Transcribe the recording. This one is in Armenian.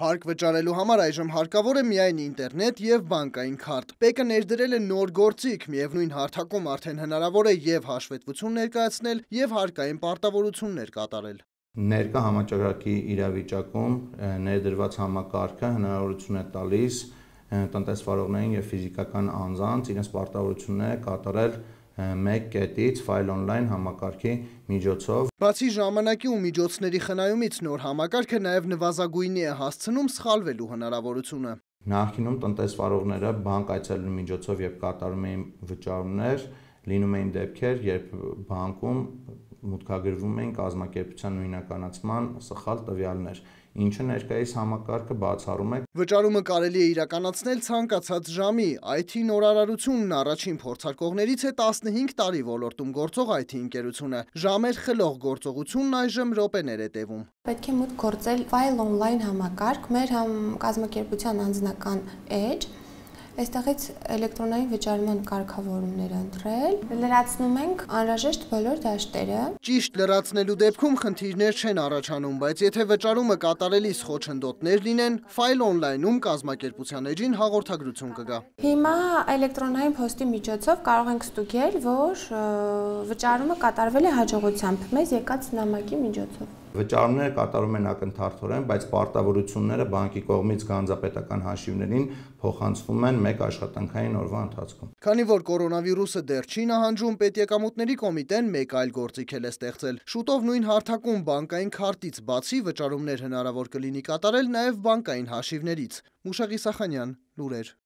Հարկ վճարելու համար այժմ հարկավոր է միայն ինտերնետ եւ բանկային քարտ։ ՊԵԿ-ը ներդրել է նոր գործիք, միևնույն հարթակում արդեն հնարավոր է եւ հաշվետվություն ներկայացնել եւ հարկային պարտավորություններ կատարել։ Ներկա համաճարակի իրավիճակում ներդրված համակարգը հնարավորություն է տալիս տնտեսվարողներին եւ ֆիզիկական անձանց իրենց պարտավորությունները կատարել մեկ կետից File Online համակարգի միջոցով։ Բացի ժամանակի ու միջոցների խնայումից նոր համակարգը նաև նվազագույնի է հասցնում սխալվելու հնարավորությունը։ Նախինում տնտեսվարողները բանկ այցելելու միջոցով եւ կատարում էին վճարումներ, լինում էին դեպքեր, երբ բանկում մուտքագրվում էին կազմակերպության նույնականացման սխալ տվյալներ, ինչը ներկայիս համակարգը բացառում է։ Վճարումը կարելի է իրականացնել ցանկացած ժամի։ IT նորարարությունն առաջին փորձարկողներից է 15 տարի ոլորտում գործող IT ընկերությունը։ Ժամեր խլող գործողությունն այժմ րոպեներ է տևում։ Պետք է մուտք գործել File Online համակարգ, մեր համ կազմակերպության անձնական edge Այստեղից էլեկտրոնային վճարման կարգավորումներ ընտրել, լրացնում ենք անհրաժեշտ բոլոր դաշտերը։ Ճիշտ լրացնելու դեպքում խնդիրներ չեն առաջանում, բայց եթե վճարումը կատարելիս խոչընդոտներ լինեն, ֆայլ on-line-ում կազմակերպության էջին հաղորդագրություն կգա։ Հիմա էլեկտրոնային փոստի միջոցով կարող ենք ստուգել, որ վճարումը կատարվել է հաջողությամբ մեզ եկած նամակի միջոցով վճարումները կատարում են ակնթարթորեն, բայց պարտավորությունները բանկի կողմից գանձապետական հաշիվներին փոխանցվում են մեկ աշխատանքային օրվա ընթացքում։ Քանի որ կորոնավիրուսը դեռ չի նահանջում, Պետեկամուտների կոմիտեն մեկ այլ գործիք էլ է ստեղծել։ Շուտով նույն հարթակում բանկային քարտից բացի վճարումներ հնարավոր կլինի կատարել նաև բանկային հաշիվներից։ Մուշաղի Սախանյան, լուրեր։